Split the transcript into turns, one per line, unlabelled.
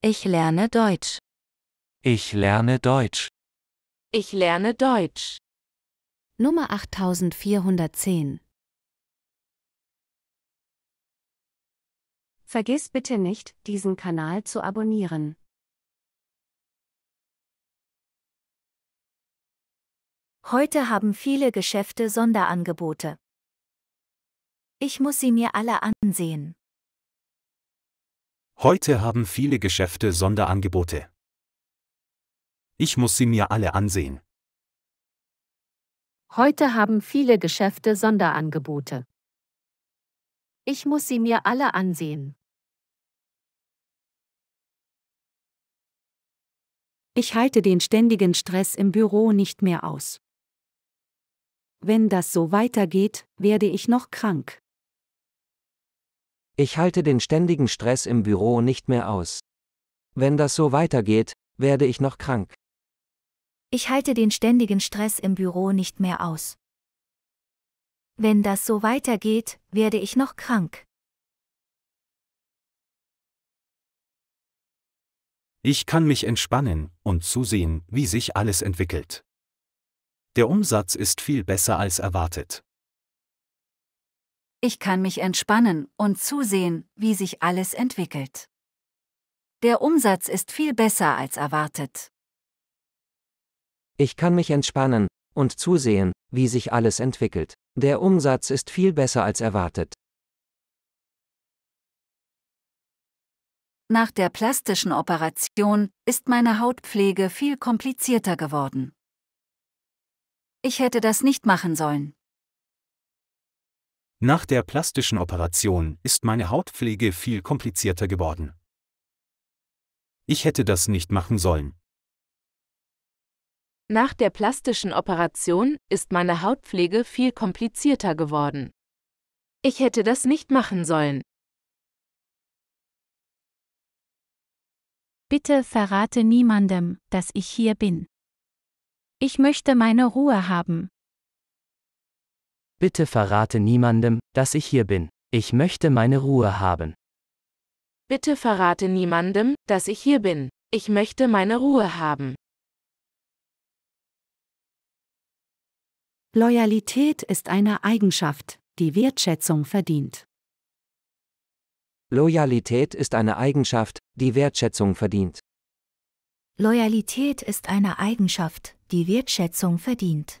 Ich lerne Deutsch. Ich lerne Deutsch. Ich lerne Deutsch. Nummer 8410. Vergiss bitte nicht, diesen Kanal zu abonnieren. Heute haben viele Geschäfte Sonderangebote. Ich muss sie mir alle
ansehen.
Heute haben viele Geschäfte Sonderangebote. Ich muss sie mir alle ansehen. Heute haben viele Geschäfte Sonderangebote. Ich muss sie mir alle ansehen. Ich halte den ständigen Stress im Büro nicht mehr aus.
Wenn das so weitergeht, werde ich noch krank.
Ich halte den ständigen Stress im Büro nicht mehr aus. Wenn das so weitergeht, werde ich noch krank.
Ich halte den ständigen Stress im Büro nicht mehr
aus. Wenn das so weitergeht, werde ich noch krank. Ich kann mich entspannen und zusehen, wie sich alles entwickelt. Der Umsatz ist viel besser als erwartet
ich kann mich entspannen und zusehen, wie sich alles entwickelt. Der Umsatz ist viel besser als erwartet.
Ich kann mich entspannen und zusehen, wie sich alles entwickelt. Der Umsatz ist viel besser als erwartet.
Nach der plastischen Operation ist meine Hautpflege viel komplizierter geworden. Ich hätte das nicht machen sollen.
Nach der plastischen Operation ist meine Hautpflege viel komplizierter geworden. Ich hätte das nicht machen sollen.
Nach der plastischen Operation ist
meine Hautpflege viel komplizierter geworden. Ich hätte das nicht machen sollen. Bitte verrate niemandem, dass ich hier bin. Ich möchte meine Ruhe haben.
Bitte verrate niemandem, dass ich hier bin. Ich möchte meine
Ruhe haben. Bitte verrate niemandem, dass ich hier bin. Ich möchte meine Ruhe haben. Loyalität ist eine Eigenschaft, die Wertschätzung verdient.
Loyalität ist eine Eigenschaft, die Wertschätzung verdient.
Loyalität ist eine Eigenschaft, die Wertschätzung verdient.